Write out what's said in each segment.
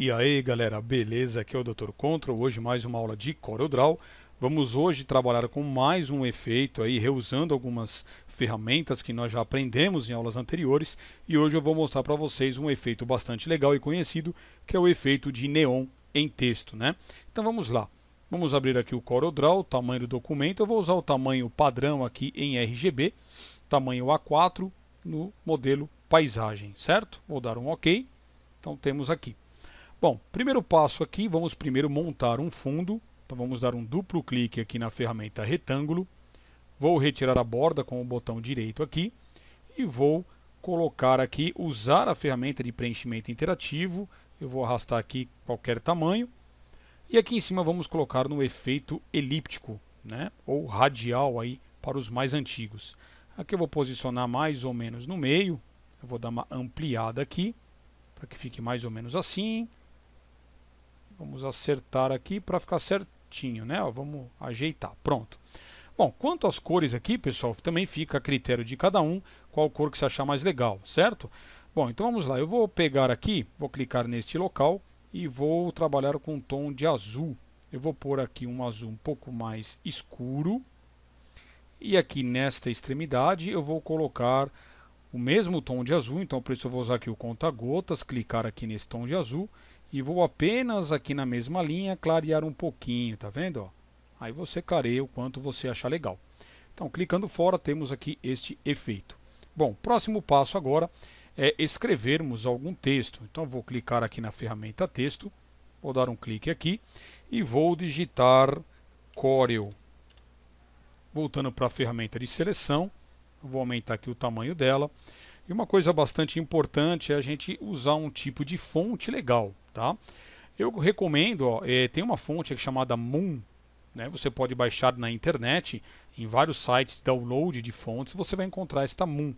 E aí galera, beleza? Aqui é o Dr. Control, hoje mais uma aula de CorelDRAW. Vamos hoje trabalhar com mais um efeito aí, reusando algumas ferramentas que nós já aprendemos em aulas anteriores. E hoje eu vou mostrar para vocês um efeito bastante legal e conhecido, que é o efeito de neon em texto, né? Então vamos lá. Vamos abrir aqui o CorelDRAW, tamanho do documento. Eu vou usar o tamanho padrão aqui em RGB, tamanho A4 no modelo paisagem, certo? Vou dar um OK. Então temos aqui. Bom, primeiro passo aqui, vamos primeiro montar um fundo. Então vamos dar um duplo clique aqui na ferramenta retângulo. Vou retirar a borda com o botão direito aqui e vou colocar aqui, usar a ferramenta de preenchimento interativo. Eu vou arrastar aqui qualquer tamanho. E aqui em cima vamos colocar no efeito elíptico, né? ou radial aí para os mais antigos. Aqui eu vou posicionar mais ou menos no meio. Eu vou dar uma ampliada aqui para que fique mais ou menos assim Vamos acertar aqui para ficar certinho, né? Ó, vamos ajeitar, pronto. Bom, quanto às cores aqui, pessoal, também fica a critério de cada um qual cor que você achar mais legal, certo? Bom, então vamos lá. Eu vou pegar aqui, vou clicar neste local e vou trabalhar com um tom de azul. Eu vou pôr aqui um azul um pouco mais escuro. E aqui nesta extremidade eu vou colocar o mesmo tom de azul. Então, por isso eu vou usar aqui o conta-gotas, clicar aqui nesse tom de azul e vou apenas aqui na mesma linha clarear um pouquinho, tá vendo? Ó? Aí você clareia o quanto você achar legal. Então, clicando fora, temos aqui este efeito. Bom, próximo passo agora é escrevermos algum texto. Então, vou clicar aqui na ferramenta texto, vou dar um clique aqui e vou digitar Corel. Voltando para a ferramenta de seleção, vou aumentar aqui o tamanho dela e uma coisa bastante importante é a gente usar um tipo de fonte legal, tá? Eu recomendo, ó, é, tem uma fonte é chamada Moon, né? Você pode baixar na internet, em vários sites de download de fontes, você vai encontrar esta Moon.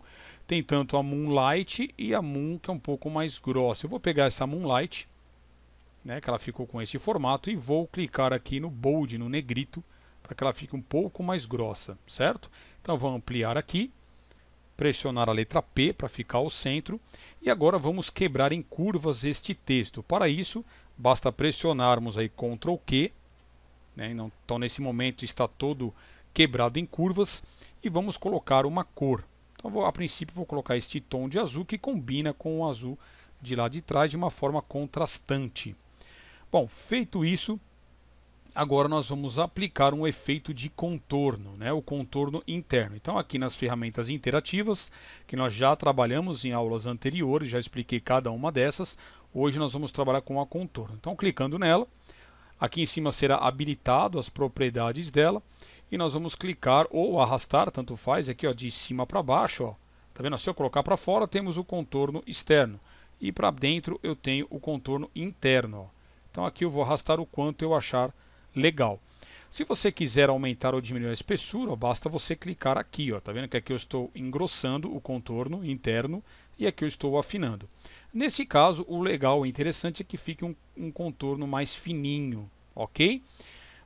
Tem tanto a Moon Light e a Moon que é um pouco mais grossa. Eu vou pegar essa Moon Light, né, que ela ficou com esse formato e vou clicar aqui no bold, no negrito, para que ela fique um pouco mais grossa, certo? Então vou ampliar aqui pressionar a letra P para ficar ao centro e agora vamos quebrar em curvas este texto. Para isso, basta pressionarmos aí Ctrl Q, né? Então, então nesse momento está todo quebrado em curvas e vamos colocar uma cor. Então vou, a princípio vou colocar este tom de azul que combina com o azul de lá de trás de uma forma contrastante. Bom, feito isso, agora nós vamos aplicar um efeito de contorno, né? o contorno interno. Então aqui nas ferramentas interativas, que nós já trabalhamos em aulas anteriores, já expliquei cada uma dessas, hoje nós vamos trabalhar com a contorno. Então clicando nela, aqui em cima será habilitado as propriedades dela, e nós vamos clicar ou arrastar, tanto faz, aqui ó, de cima para baixo. Ó. Tá vendo? Se assim, eu colocar para fora, temos o contorno externo. E para dentro eu tenho o contorno interno. Ó. Então aqui eu vou arrastar o quanto eu achar legal. Se você quiser aumentar ou diminuir a espessura, basta você clicar aqui, ó, tá vendo que aqui eu estou engrossando o contorno interno e aqui eu estou afinando. Nesse caso, o legal e interessante é que fique um, um, contorno mais fininho, ok?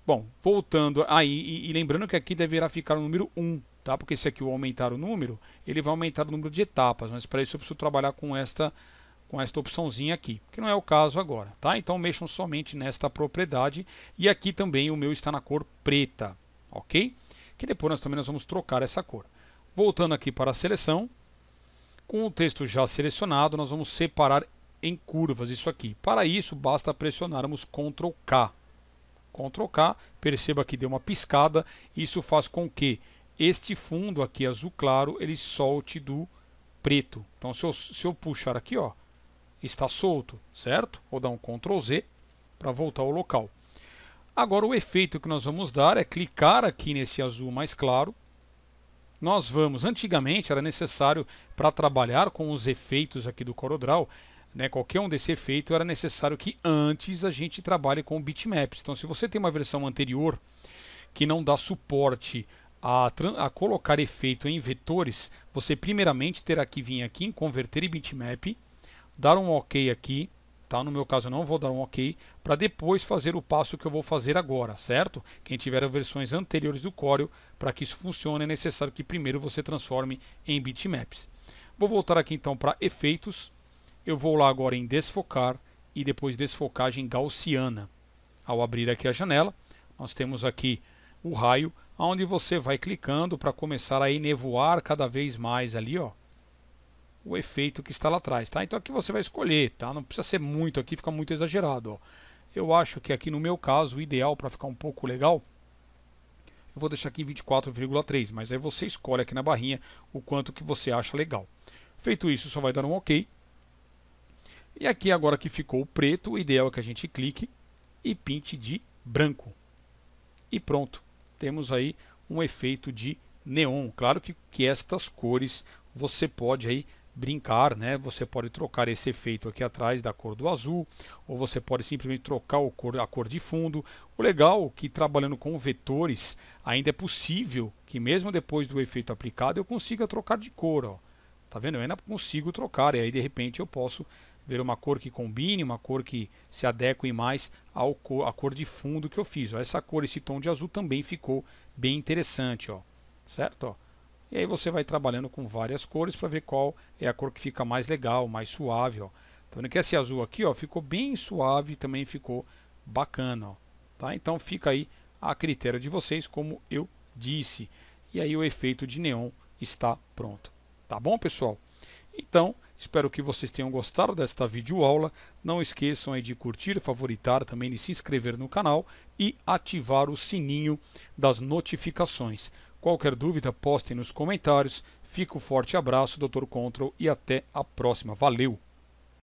Bom, voltando aí, e, e, lembrando que aqui deverá ficar o número 1, tá? Porque se aqui eu aumentar o número, ele vai aumentar o número de etapas, mas para isso eu preciso trabalhar com esta com esta opçãozinha aqui, que não é o caso agora, tá? Então mexam somente nesta propriedade e aqui também o meu está na cor preta, ok? Que depois nós também nós vamos trocar essa cor. Voltando aqui para a seleção, com o texto já selecionado, nós vamos separar em curvas isso aqui. Para isso, basta pressionarmos Ctrl K. Ctrl K, perceba que deu uma piscada, isso faz com que este fundo aqui azul claro, ele solte do preto. Então, se eu, se eu puxar aqui, ó, está solto, certo? Vou dar um Ctrl Z para voltar ao local. Agora o efeito que nós vamos dar é clicar aqui nesse azul mais claro. Nós vamos, antigamente era necessário para trabalhar com os efeitos aqui do CorelDRAW, né, qualquer um desse efeito era necessário que antes a gente trabalhe com bitmaps. Então se você tem uma versão anterior que não dá suporte a, a, colocar efeito em vetores, você primeiramente terá que vir aqui em converter em bitmap dar um OK aqui, tá? No meu caso eu não vou dar um OK, para depois fazer o passo que eu vou fazer agora, certo? Quem tiver versões anteriores do Corel, para que isso funcione é necessário que primeiro você transforme em bitmaps. Vou voltar aqui então para efeitos, eu vou lá agora em desfocar e depois desfocagem gaussiana. Ao abrir aqui a janela, nós temos aqui o raio, onde você vai clicando para começar a enevoar cada vez mais ali, ó o efeito que está lá atrás, tá? Então aqui você vai escolher, tá? Não precisa ser muito aqui, fica muito exagerado, ó. Eu acho que aqui no meu caso, o ideal para ficar um pouco legal, eu vou deixar aqui em 24,3, mas aí você escolhe aqui na barrinha o quanto que você acha legal. Feito isso, só vai dar um OK. E aqui agora que ficou o preto, o ideal é que a gente clique e pinte de branco. E pronto, temos aí um efeito de neon. Claro que, que estas cores você pode aí brincar, né? Você pode trocar esse efeito aqui atrás da cor do azul, ou você pode simplesmente trocar cor, a cor de fundo. O legal é que trabalhando com vetores, ainda é possível que mesmo depois do efeito aplicado eu consiga trocar de cor, ó. Tá vendo? Eu ainda consigo trocar, e aí de repente eu posso ver uma cor que combine, uma cor que se adeque mais ao cor, a cor de fundo que eu fiz. Ó. Essa cor, esse tom de azul também ficou bem interessante, ó. certo? Ó. E aí você vai trabalhando com várias cores para ver qual é a cor que fica mais legal, mais suave. Ó. Tá vendo que esse azul aqui ó, ficou bem suave também ficou bacana. Ó. Tá? Então fica aí a critério de vocês, como eu disse. E aí o efeito de neon está pronto. Tá bom, pessoal? Então, espero que vocês tenham gostado desta videoaula. Não esqueçam aí de curtir, favoritar, também de se inscrever no canal e ativar o sininho das notificações. Qualquer dúvida, postem nos comentários. Fica um forte abraço, Dr. Control, e até a próxima. Valeu!